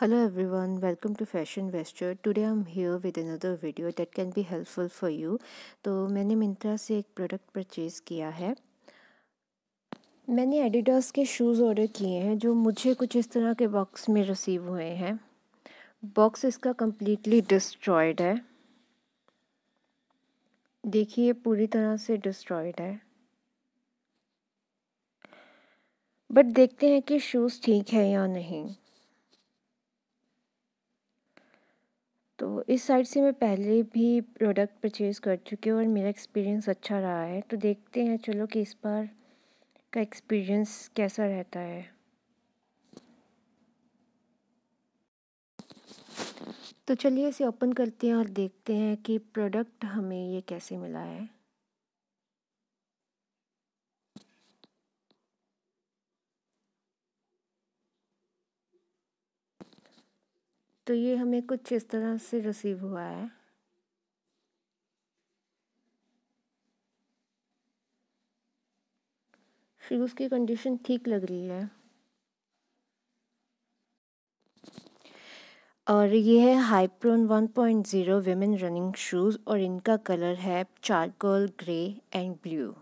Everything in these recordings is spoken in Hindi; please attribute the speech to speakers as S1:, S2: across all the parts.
S1: hello hello everyone welcome to fashion vesture today i'm here with another video that can be helpful for you तो मैंने मिंत्रा से एक प्रोडक्ट परचेज़ किया है मैंने एडिडास के शूज़ ऑर्डर किए हैं जो मुझे कुछ इस तरह के बॉक्स में रिसीव हुए हैं बॉक्स इसका कम्प्लीटली डिस्ट्रॉयड है देखिए पूरी तरह से डिस्ट्रॉयड है बट देखते हैं कि शूज़ ठीक है या नहीं तो इस साइट से मैं पहले भी प्रोडक्ट परचेज़ कर चुकी हूँ और मेरा एक्सपीरियंस अच्छा रहा है तो देखते हैं चलो कि इस बार का एक्सपीरियंस कैसा रहता है तो चलिए इसे ओपन करते हैं और देखते हैं कि प्रोडक्ट हमें ये कैसे मिला है तो ये हमें कुछ इस तरह से रिसीव हुआ है शूज़ की कंडीशन ठीक लग रही है और ये है हाइप्रोन 1.0 वेमेन रनिंग शूज़ और इनका कलर है चारकोल ग्रे एंड ब्लू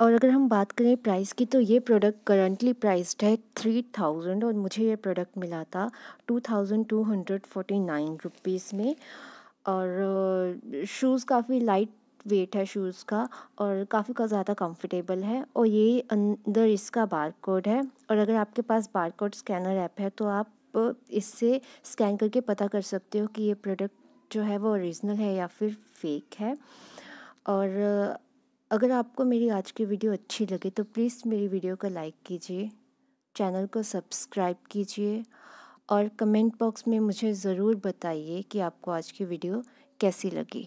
S1: और अगर हम बात करें प्राइस की तो ये प्रोडक्ट करंटली प्राइस्ड है थ्री थाउजेंड और मुझे ये प्रोडक्ट मिला था two thousand two hundred forty nine rupees में और शूज़ काफ़ी लाइट वेट है शूज़ का और काफ़ी का ज़्यादा कंफर्टेबल है और ये अंदर इसका बार कोड है और अगर आपके पास बार कोड स्कैनर ऐप है तो आप इससे स्कैन करके पता कर सकते हो कि ये प्रोडक्ट जो है वो ओरिजिनल है या फिर फेक है और अगर आपको मेरी आज की वीडियो अच्छी लगे तो प्लीज़ मेरी वीडियो को लाइक कीजिए चैनल को सब्सक्राइब कीजिए और कमेंट बॉक्स में मुझे ज़रूर बताइए कि आपको आज की वीडियो कैसी लगी